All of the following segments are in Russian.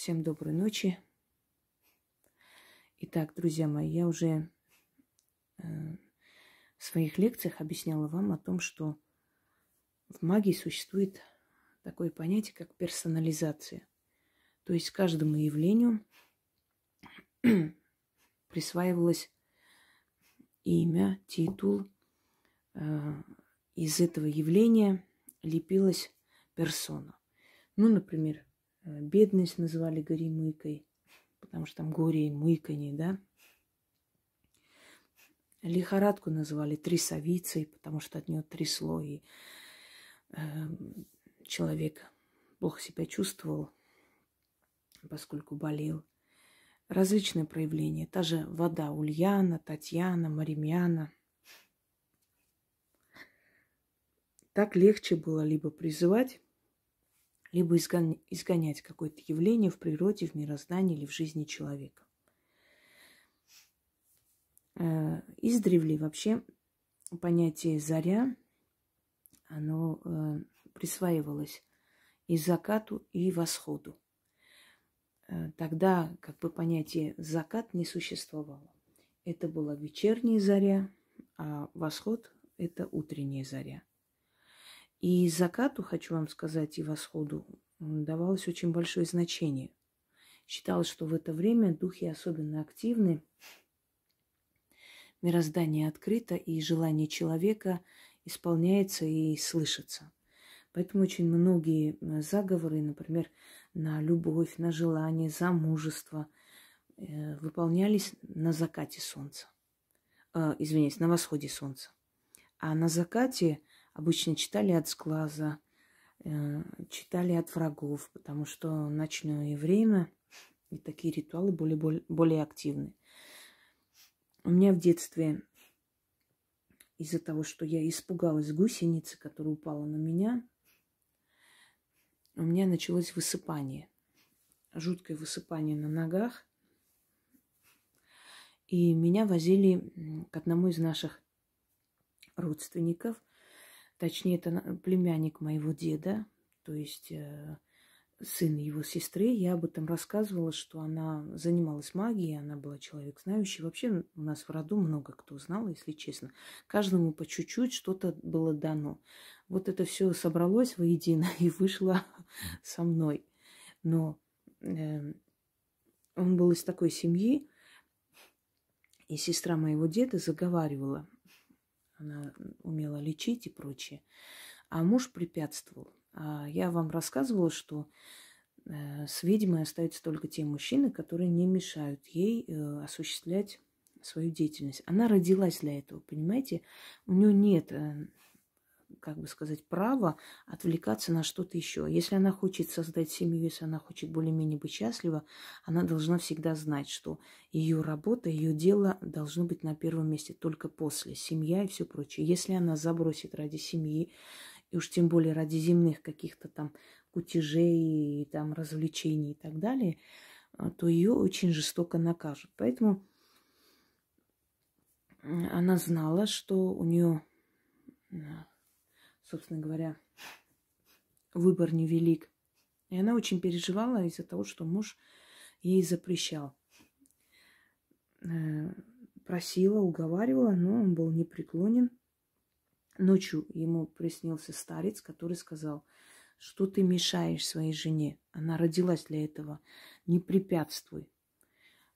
Всем доброй ночи. Итак, друзья мои, я уже э, в своих лекциях объясняла вам о том, что в магии существует такое понятие, как персонализация. То есть каждому явлению присваивалось имя, титул. Э, из этого явления лепилась персона. Ну, например, Э, бедность называли горемыкой, потому что там горе и мыканье, да. Лихорадку называли трясовицей, потому что от нее трясло, и э, человек плохо себя чувствовал, поскольку болел. Различные проявления. Та же вода Ульяна, Татьяна, Маримяна. Так легче было либо призывать либо изгонять какое-то явление в природе, в мироздании или в жизни человека. Э, издревле вообще понятие «заря» оно э, присваивалось и закату, и восходу. Э, тогда как бы понятие «закат» не существовало. Это была вечерняя заря, а восход – это утренняя заря. И закату, хочу вам сказать, и восходу давалось очень большое значение. Считалось, что в это время духи особенно активны, мироздание открыто, и желание человека исполняется и слышится. Поэтому очень многие заговоры, например, на любовь, на желание, замужество, э, выполнялись на закате солнца. Э, извиняюсь, на восходе солнца. А на закате обычно читали от сглаза, э, читали от врагов, потому что ночное время и такие ритуалы были более, более активны. У меня в детстве из-за того, что я испугалась гусеницы, которая упала на меня, у меня началось высыпание. Жуткое высыпание на ногах. И меня возили к одному из наших родственников – Точнее, это племянник моего деда, то есть э, сын его сестры. Я об этом рассказывала, что она занималась магией, она была человек знающий. Вообще у нас в роду много кто знал, если честно. Каждому по чуть-чуть что-то было дано. Вот это все собралось воедино и вышло со мной. Но э, он был из такой семьи, и сестра моего деда заговаривала – она умела лечить и прочее. А муж препятствовал. А я вам рассказывала, что э, с ведьмой остаются только те мужчины, которые не мешают ей э, осуществлять свою деятельность. Она родилась для этого, понимаете? У нее нет э, как бы сказать, право отвлекаться на что-то еще. Если она хочет создать семью, если она хочет более-менее быть счастлива, она должна всегда знать, что ее работа, ее дело должно быть на первом месте только после. Семья и все прочее. Если она забросит ради семьи, и уж тем более ради земных каких-то там кутежей, там развлечений и так далее, а, то ее очень жестоко накажут. Поэтому она знала, что у нее собственно говоря, выбор невелик. И она очень переживала из-за того, что муж ей запрещал. Э, просила, уговаривала, но он был непреклонен. Ночью ему приснился старец, который сказал, что ты мешаешь своей жене. Она родилась для этого. Не препятствуй.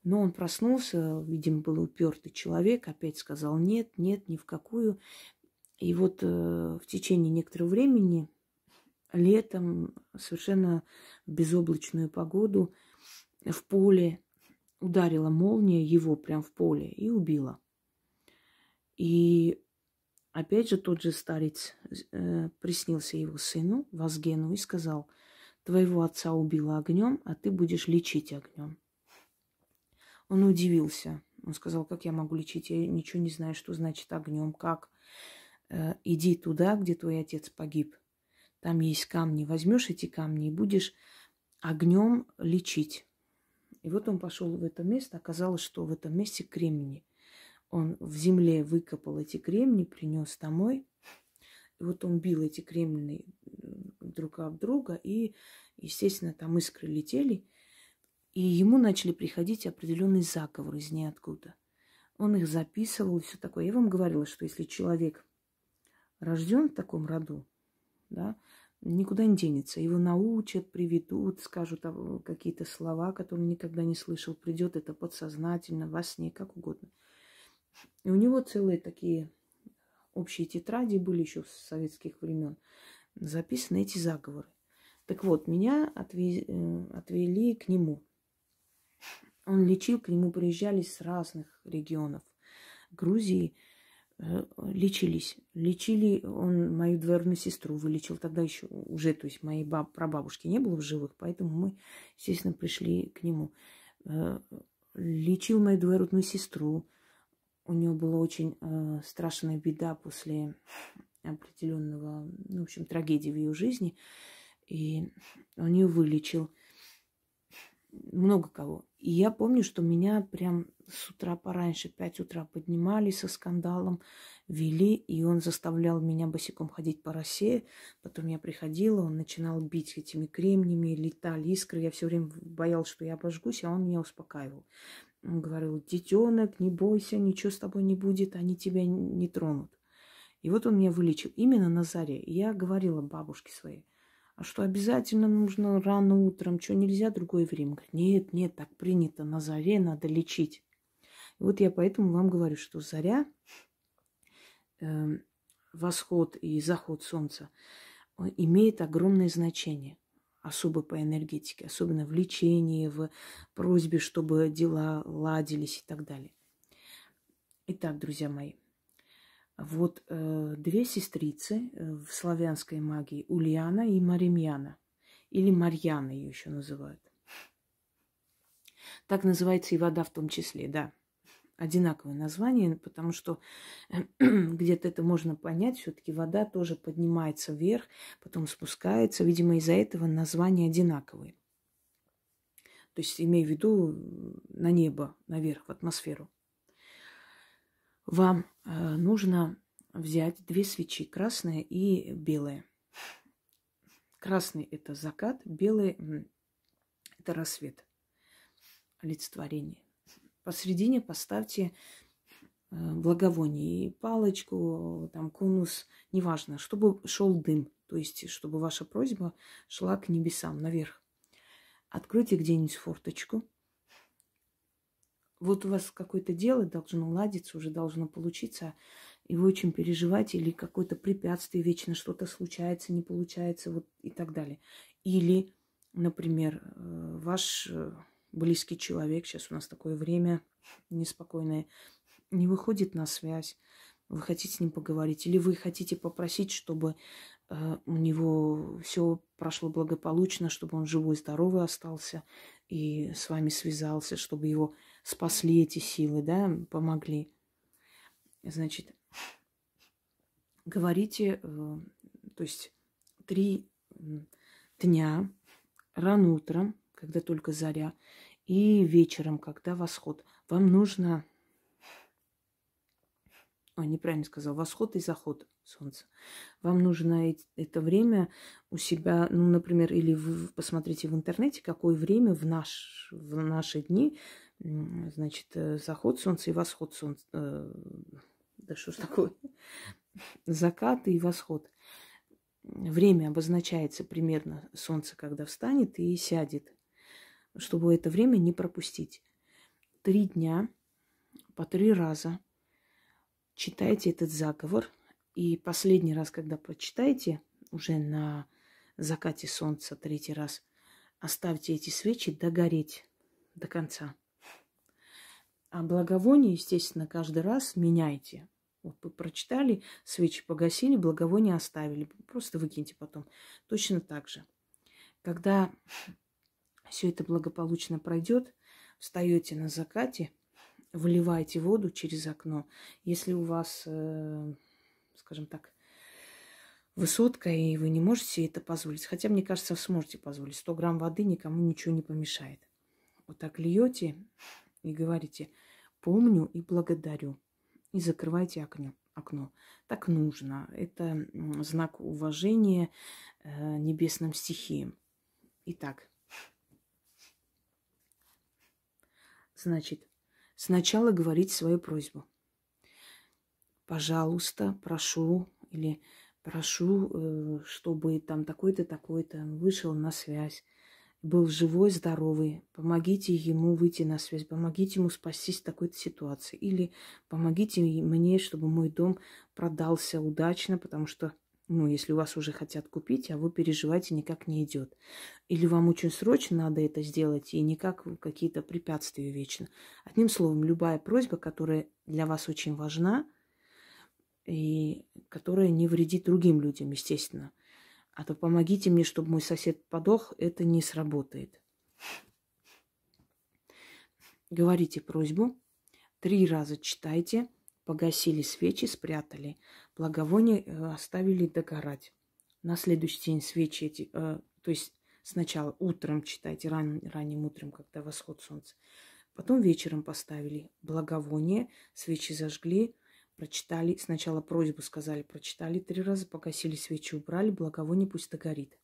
Но он проснулся, видимо, был упертый человек, опять сказал нет, нет, ни в какую. И вот э, в течение некоторого времени, летом, совершенно в безоблачную погоду, в поле ударила молния его прям в поле и убила. И опять же тот же старец э, приснился его сыну, Вазгену, и сказал, твоего отца убила огнем, а ты будешь лечить огнем. Он удивился. Он сказал, как я могу лечить? Я ничего не знаю, что значит огнем, как. Э, иди туда, где твой отец погиб. Там есть камни. Возьмешь эти камни и будешь огнем лечить. И вот он пошел в это место. Оказалось, что в этом месте кремни. Он в земле выкопал эти кремни, принес домой. И вот он бил эти кремни друг об друга. И, естественно, там искры летели. И ему начали приходить определенные заговоры из ниоткуда. Он их записывал и все такое. Я вам говорила, что если человек рожден в таком роду, да, никуда не денется. Его научат, приведут, скажут а, э, какие-то слова, которые он никогда не слышал. Придет это подсознательно, во сне, как угодно. И у него целые такие общие тетради были еще с советских времен. Записаны эти заговоры. Так вот, меня э, отвели к нему. Он лечил, к нему приезжали с разных регионов Грузии, э, лечились. Лечили он мою двоюродную сестру, вылечил тогда еще уже, то есть моей баб, прабабушки не было в живых, поэтому мы, естественно, пришли к нему. Э, лечил мою двоюродную сестру. У нее была очень э, страшная беда после определенного, ну, в общем, трагедии в ее жизни. И он ее вылечил. Много кого. И я помню, что меня прям с утра пораньше, 5 утра поднимали со скандалом, вели, и он заставлял меня босиком ходить по росе. Потом я приходила, он начинал бить этими кремнями, летали искры. Я все время боялась, что я обожгусь, а он меня успокаивал. Он говорил, детенок, не бойся, ничего с тобой не будет, они тебя не тронут. И вот он меня вылечил именно на заре. Я говорила бабушке своей, а что обязательно нужно рано утром, что нельзя другое время. Говорит, нет, нет, так принято, на заре надо лечить. И вот я поэтому вам говорю, что заря, э, восход и заход солнца э, имеет огромное значение особо по энергетике, особенно в лечении, в просьбе, чтобы дела ладились и так далее. Итак, друзья мои, вот э, две сестрицы э, в славянской магии Ульяна и Маримьяна. Или Марьяна ее еще называют. Так называется и вода в том числе, да. Одинаковое название, потому что где-то это можно понять. Все-таки вода тоже поднимается вверх, потом спускается. Видимо, из-за этого названия одинаковые. То есть имею в виду э, на небо, наверх, в атмосферу вам э, нужно взять две свечи, красные и белые. Красный – это закат, белый – это рассвет, олицетворение. Посредине поставьте э, благовоние, палочку, там конус, неважно, чтобы шел дым, то есть чтобы ваша просьба шла к небесам, наверх. Откройте где-нибудь форточку – вот у вас какое-то дело должно ладиться, уже должно получиться, и вы очень переживаете, или какое-то препятствие, вечно что-то случается, не получается, вот и так далее. Или, например, э, ваш э, близкий человек, сейчас у нас такое время неспокойное, не выходит на связь, вы хотите с ним поговорить, или вы хотите попросить, чтобы э, у него все прошло благополучно, чтобы он живой, здоровый остался и с вами связался, чтобы его спасли эти силы, да, помогли. Значит, говорите, э, то есть три дня, рано утром, когда только заря, и вечером, когда восход. Вам нужно... Ой, неправильно сказал. Восход и заход солнца. Вам нужно это время у себя, ну, например, или вы посмотрите в интернете, какое время в, наш, в наши дни значит, э, заход солнца и восход солнца. Э, да что ж такое? Закат и восход. Время обозначается примерно солнце, когда встанет и сядет, чтобы это время не пропустить. Три дня по три раза читайте этот заговор. И последний раз, когда прочитаете, уже на закате солнца третий раз, оставьте эти свечи догореть до конца. А благовоние, естественно, каждый раз меняйте. Вот вы прочитали, свечи погасили, благовоние оставили. Просто выкиньте потом. Точно так же. Когда все это благополучно пройдет, встаете на закате, выливаете воду через окно. Если у вас, э, скажем так, высотка, и вы не можете себе это позволить, хотя, мне кажется, сможете позволить. 100 грамм воды никому ничего не помешает. Вот так льете и говорите – помню и благодарю. И закрывайте окно. окно. Так нужно. Это знак уважения э, небесным стихиям. Итак, значит, сначала говорить свою просьбу. Пожалуйста, прошу или прошу, э, чтобы там такой-то, такой-то вышел на связь был живой, здоровый, помогите ему выйти на связь, помогите ему спастись в такой-то ситуации, или помогите мне, чтобы мой дом продался удачно, потому что, ну, если у вас уже хотят купить, а вы переживаете, никак не идет. Или вам очень срочно надо это сделать, и никак какие-то препятствия вечно. Одним словом, любая просьба, которая для вас очень важна, и которая не вредит другим людям, естественно – а то помогите мне, чтобы мой сосед подох, это не сработает. Говорите просьбу, три раза читайте, погасили свечи, спрятали, благовоние э, оставили догорать. На следующий день свечи эти, э, то есть сначала утром читайте, ран, ранним утром, когда восход солнца. Потом вечером поставили благовоние, свечи зажгли, Прочитали, сначала просьбу сказали, прочитали три раза, погасили свечи, убрали, благовоние пусть догорит.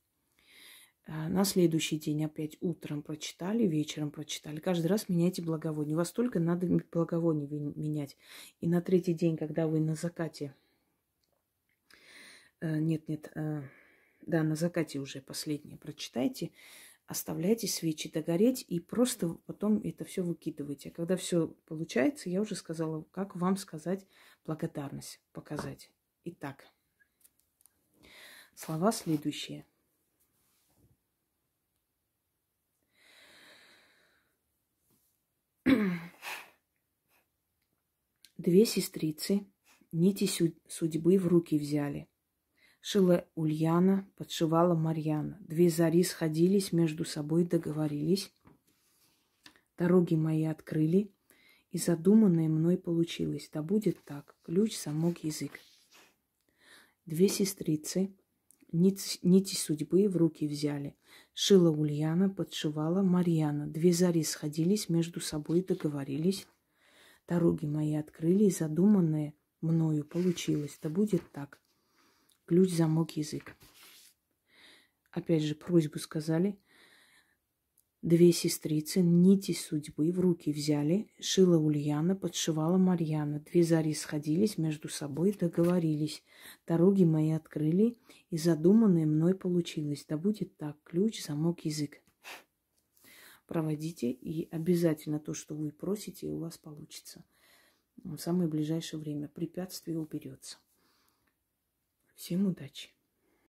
А, на следующий день опять утром прочитали, вечером прочитали. Каждый раз меняйте благовоние. У вас только надо благовоние менять. И на третий день, когда вы на закате... Э, нет, нет, э, да, на закате уже последнее прочитайте, оставляйте свечи догореть и просто потом это все выкидывайте. А когда все получается, я уже сказала, как вам сказать благодарность, показать. Итак, слова следующие. Две сестрицы нити судьбы в руки взяли. Шила Ульяна, подшивала Марьяна. Две зари сходились, между собой договорились. Дороги мои открыли, и задуманное мной получилось. Да будет так, ключ, замок, язык. Две сестрицы нити, судьбы в руки взяли. Шила Ульяна, подшивала Марьяна. Две зари сходились, между собой договорились. Дороги мои открыли, и задуманное мною получилось. Да будет так ключ, замок, язык. Опять же, просьбу сказали. Две сестрицы нити судьбы в руки взяли, шила Ульяна, подшивала Марьяна. Две зари сходились между собой, договорились. Дороги мои открыли, и задуманное мной получилось. Да будет так, ключ, замок, язык. Проводите, и обязательно то, что вы просите, у вас получится. В самое ближайшее время препятствие уберется. Всем удачи!